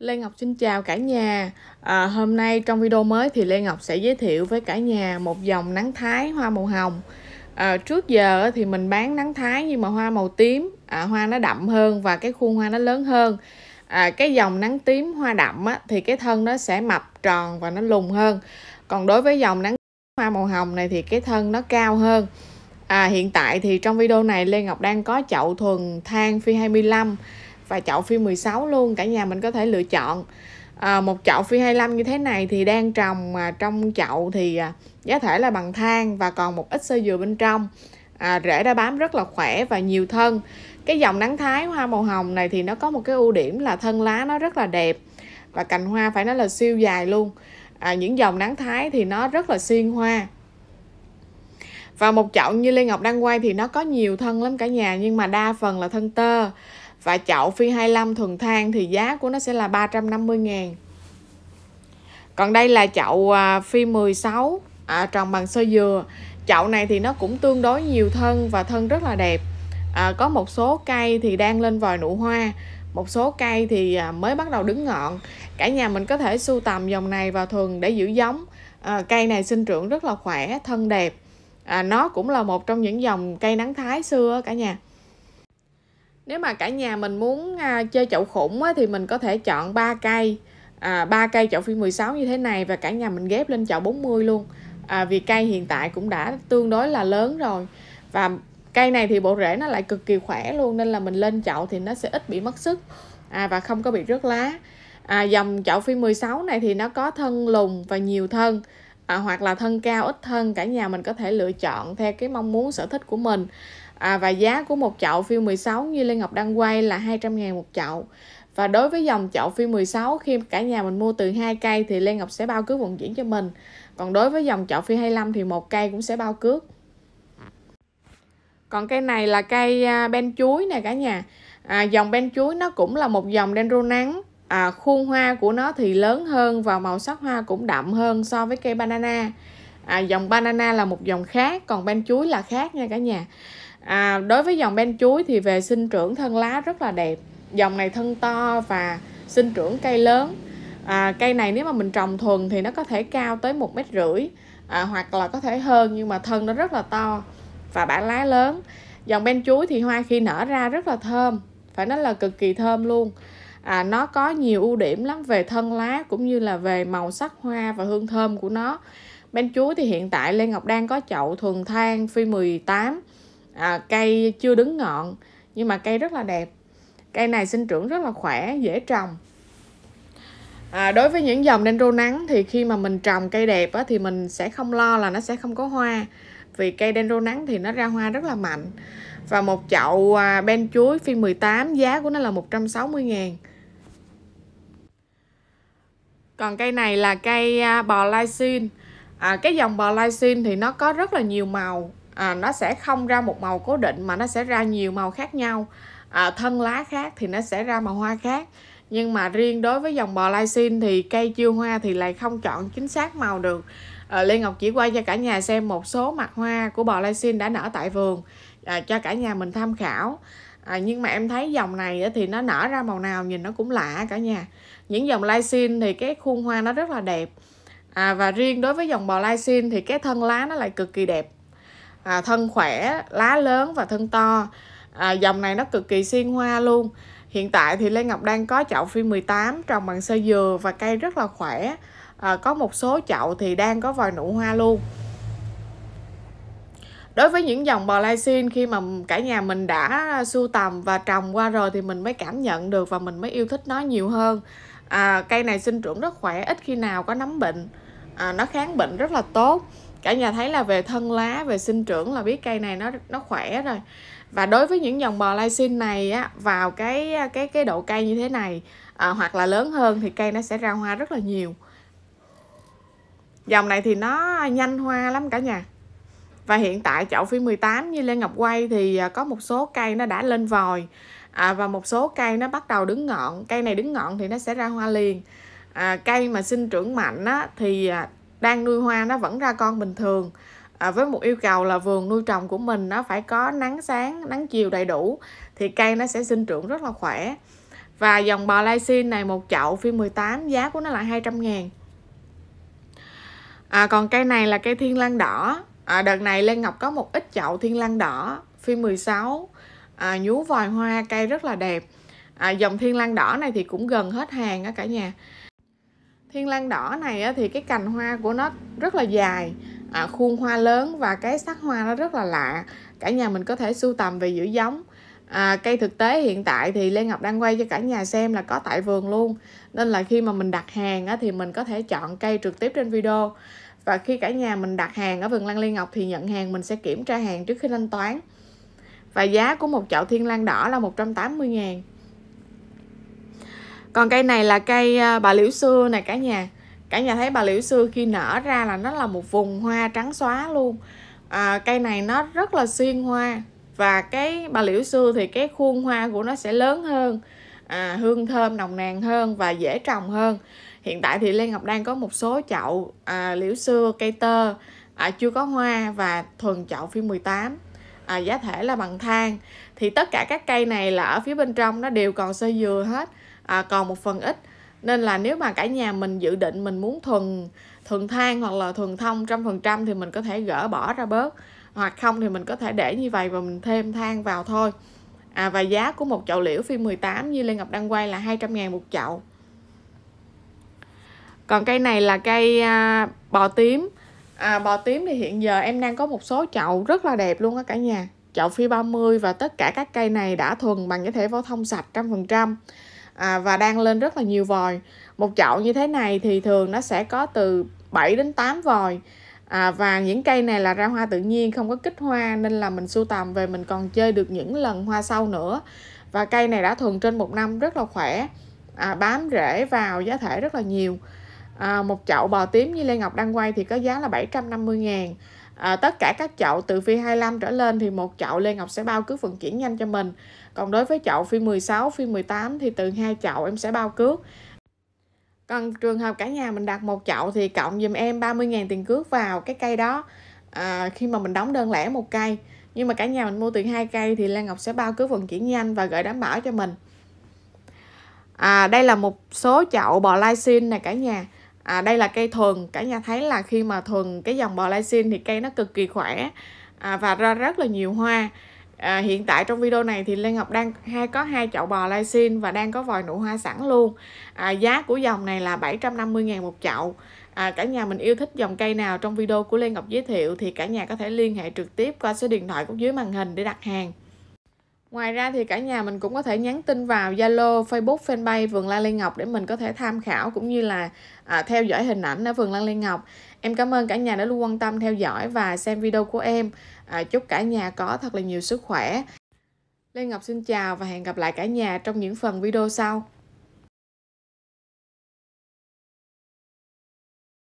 Lê Ngọc xin chào cả nhà à, Hôm nay trong video mới thì Lê Ngọc sẽ giới thiệu với cả nhà một dòng nắng thái hoa màu hồng à, Trước giờ thì mình bán nắng thái nhưng mà hoa màu tím à, Hoa nó đậm hơn và cái khuôn hoa nó lớn hơn à, Cái dòng nắng tím hoa đậm á, thì cái thân nó sẽ mập tròn và nó lùn hơn Còn đối với dòng nắng hoa màu hồng này thì cái thân nó cao hơn à, Hiện tại thì trong video này Lê Ngọc đang có chậu thuần than Phi 25 và chậu phi 16 luôn cả nhà mình có thể lựa chọn à, một chậu phi 25 như thế này thì đang trồng à, trong chậu thì à, giá thể là bằng than và còn một ít sơ dừa bên trong à, rễ đã bám rất là khỏe và nhiều thân cái dòng nắng thái hoa màu hồng này thì nó có một cái ưu điểm là thân lá nó rất là đẹp và cành hoa phải nói là siêu dài luôn à, những dòng nắng thái thì nó rất là xuyên hoa và một chậu như Lê Ngọc đang quay thì nó có nhiều thân lắm cả nhà nhưng mà đa phần là thân tơ và chậu phi 25 thuần than thì giá của nó sẽ là 350 ngàn còn đây là chậu à, phi 16 à, tròn bằng sơ dừa chậu này thì nó cũng tương đối nhiều thân và thân rất là đẹp à, có một số cây thì đang lên vòi nụ hoa một số cây thì à, mới bắt đầu đứng ngọn cả nhà mình có thể sưu tầm dòng này vào thường để giữ giống à, cây này sinh trưởng rất là khỏe thân đẹp à, nó cũng là một trong những dòng cây nắng thái xưa cả nhà nếu mà cả nhà mình muốn à, chơi chậu khủng á, thì mình có thể chọn 3 cây à, 3 cây chậu phi 16 như thế này và cả nhà mình ghép lên chậu 40 luôn à, vì cây hiện tại cũng đã tương đối là lớn rồi và cây này thì bộ rễ nó lại cực kỳ khỏe luôn nên là mình lên chậu thì nó sẽ ít bị mất sức à, và không có bị rớt lá à, dòng chậu phi 16 này thì nó có thân lùn và nhiều thân à, hoặc là thân cao ít thân cả nhà mình có thể lựa chọn theo cái mong muốn sở thích của mình à, và giá của một chậu phiêu 16 như Lê Ngọc đang quay là 200 ngàn một chậu và đối với dòng chậu phiêu 16 khi cả nhà mình mua từ hai cây thì Lê Ngọc sẽ bao cước vận chuyển cho mình còn đối với dòng chậu phiêu 25 thì một cây cũng sẽ bao cước còn cây này là cây à, ben chuối nè cả nhà à, dòng ben chuối nó cũng là một dòng dendro nắng à, khuôn hoa của nó thì lớn hơn và màu sắc hoa cũng đậm hơn so với cây banana à, dòng banana là một dòng khác còn ben chuối là khác nha cả nhà à, đối với dòng ben chuối thì về sinh trưởng thân lá rất là đẹp dòng này thân to và sinh trưởng cây lớn à, cây này nếu mà mình trồng thuần thì nó có thể cao tới một mét rưỡi à, hoặc là có thể hơn nhưng mà thân nó rất là to và bản lá lớn dòng ben chuối thì hoa khi nở ra rất là thơm phải nói là cực kỳ thơm luôn à, nó có nhiều ưu điểm lắm về thân lá cũng như là về màu sắc hoa và hương thơm của nó ben chuối thì hiện tại Lê Ngọc đang có chậu thuần thang phi 18 à, cây chưa đứng ngọn nhưng mà cây rất là đẹp cây này sinh trưởng rất là khỏe dễ trồng à, đối với những dòng dendro nắng thì khi mà mình trồng cây đẹp á, thì mình sẽ không lo là nó sẽ không có hoa vì cây dendro nắng thì nó ra hoa rất là mạnh và một chậu à, ben chuối phiên 18 giá của nó là 160 ngàn còn cây này là cây à, bò lysin à, cái dòng bò lai lysin thì nó có rất là nhiều màu à, nó sẽ không ra một màu cố định mà nó sẽ ra nhiều màu khác nhau à, thân lá khác thì nó sẽ ra màu hoa khác nhưng mà riêng đối với dòng bò lai xin thì cây chưa hoa thì lại không chọn chính xác màu được à, Lê Ngọc chỉ quay cho cả nhà xem một số mặt hoa của bò lai xin đã nở tại vườn à, cho cả nhà mình tham khảo à, nhưng mà em thấy dòng này thì nó nở ra màu nào nhìn nó cũng lạ cả nhà những dòng lai xin thì cái khuôn hoa nó rất là đẹp à, và riêng đối với dòng bò lai xin thì cái thân lá nó lại cực kỳ đẹp à, thân khỏe lá lớn và thân to à, dòng này nó cực kỳ xiên hoa luôn hiện tại thì Lê Ngọc đang có chậu phi 18 trồng bằng sơ dừa và cây rất là khỏe à, có một số chậu thì đang có vòi nụ hoa luôn đối với những dòng bò lai xin khi mà cả nhà mình đã sưu tầm và trồng qua rồi thì mình mới cảm nhận được và mình mới yêu thích nó nhiều hơn à, cây này sinh trưởng rất khỏe ít khi nào có nấm bệnh à, nó kháng bệnh rất là tốt cả nhà thấy là về thân lá về sinh trưởng là biết cây này nó nó khỏe rồi và đối với những dòng bò lai sinh này á vào cái cái cái độ cây như thế này à, hoặc là lớn hơn thì cây nó sẽ ra hoa rất là nhiều dòng này thì nó nhanh hoa lắm cả nhà và hiện tại chậu phi 18 như Lê Ngọc quay thì à, có một số cây nó đã lên vòi à, và một số cây nó bắt đầu đứng ngọn cây này đứng ngọn thì nó sẽ ra hoa liền à, cây mà sinh trưởng mạnh á, thì à, đang nuôi hoa nó vẫn ra con bình thường à, với một yêu cầu là vườn nuôi trồng của mình nó phải có nắng sáng nắng chiều đầy đủ thì cây nó sẽ sinh trưởng rất là khỏe và dòng bò lai xin này một chậu phi 18 giá của nó là 200 ngàn à, còn cây này là cây thiên lan đỏ à, đợt này Lê Ngọc có một ít chậu thiên lan đỏ phi 16 à, nhú vòi hoa cây rất là đẹp à, dòng thiên lan đỏ này thì cũng gần hết hàng á cả nhà thiên lan đỏ này thì cái cành hoa của nó rất là dài à, khuôn hoa lớn và cái sắc hoa nó rất là lạ cả nhà mình có thể sưu tầm về giữ giống à, cây thực tế hiện tại thì Lê Ngọc đang quay cho cả nhà xem là có tại vườn luôn nên là khi mà mình đặt hàng thì mình có thể chọn cây trực tiếp trên video và khi cả nhà mình đặt hàng ở vườn Lan Liên Ngọc thì nhận hàng mình sẽ kiểm tra hàng trước khi thanh toán và giá của một chậu thiên lan đỏ là 180 ngàn còn cây này là cây à, bà liễu xưa này cả nhà cả nhà thấy bà liễu xưa khi nở ra là nó là một vùng hoa trắng xóa luôn à, cây này nó rất là xuyên hoa và cái bà liễu xưa thì cái khuôn hoa của nó sẽ lớn hơn à, hương thơm nồng nàn hơn và dễ trồng hơn hiện tại thì lê ngọc đang có một số chậu à, liễu xưa cây tơ à, chưa có hoa và thuần chậu phi 18 à, giá thể là bằng thang thì tất cả các cây này là ở phía bên trong nó đều còn sơ dừa hết à, còn một phần ít nên là nếu mà cả nhà mình dự định mình muốn thuần thuần than hoặc là thuần thông trăm phần trăm thì mình có thể gỡ bỏ ra bớt hoặc không thì mình có thể để như vậy và mình thêm than vào thôi à, và giá của một chậu liễu phi 18 như Lê Ngọc đang quay là 200 ngàn một chậu còn cây này là cây à, bò tím à, bò tím thì hiện giờ em đang có một số chậu rất là đẹp luôn á cả nhà chậu phi 30 và tất cả các cây này đã thuần bằng cái thể vô thông sạch trăm phần trăm à, và đang lên rất là nhiều vòi một chậu như thế này thì thường nó sẽ có từ 7 đến 8 vòi à, và những cây này là ra hoa tự nhiên không có kích hoa nên là mình sưu tầm về mình còn chơi được những lần hoa sau nữa và cây này đã thường trên một năm rất là khỏe à, bám rễ vào giá thể rất là nhiều à, một chậu bò tím như Lê Ngọc đang quay thì có giá là 750 ngàn à, tất cả các chậu từ phi 25 trở lên thì một chậu Lê Ngọc sẽ bao cước vận chuyển nhanh cho mình còn đối với chậu phi 16 phi 18 thì từ hai chậu em sẽ bao cước còn trường hợp cả nhà mình đặt một chậu thì cộng dùm em 30.000 tiền cước vào cái cây đó à, khi mà mình đóng đơn lẻ một cây nhưng mà cả nhà mình mua từ hai cây thì Lan Ngọc sẽ bao cước vận chuyển nhanh và gửi đảm bảo cho mình à, đây là một số chậu bò lai xin nè cả nhà à, đây là cây thuần cả nhà thấy là khi mà thuần cái dòng bò lai lysin thì cây nó cực kỳ khỏe à, và ra rất là nhiều hoa à, hiện tại trong video này thì Lê Ngọc đang hay có hai chậu bò lai lysin và đang có vòi nụ hoa sẵn luôn à, giá của dòng này là 750.000 một chậu à, cả nhà mình yêu thích dòng cây nào trong video của Lê Ngọc giới thiệu thì cả nhà có thể liên hệ trực tiếp qua số điện thoại của dưới màn hình để đặt hàng Ngoài ra thì cả nhà mình cũng có thể nhắn tin vào Zalo, Facebook, Fanpage Vườn Lan lê Ngọc để mình có thể tham khảo cũng như là à, theo dõi hình ảnh ở Vườn Lan lê Ngọc. Em cảm ơn cả nhà đã luôn quan tâm theo dõi và xem video của em. À, chúc cả nhà có thật là nhiều sức khỏe. Lê Ngọc xin chào và hẹn gặp lại cả nhà trong những phần video sau.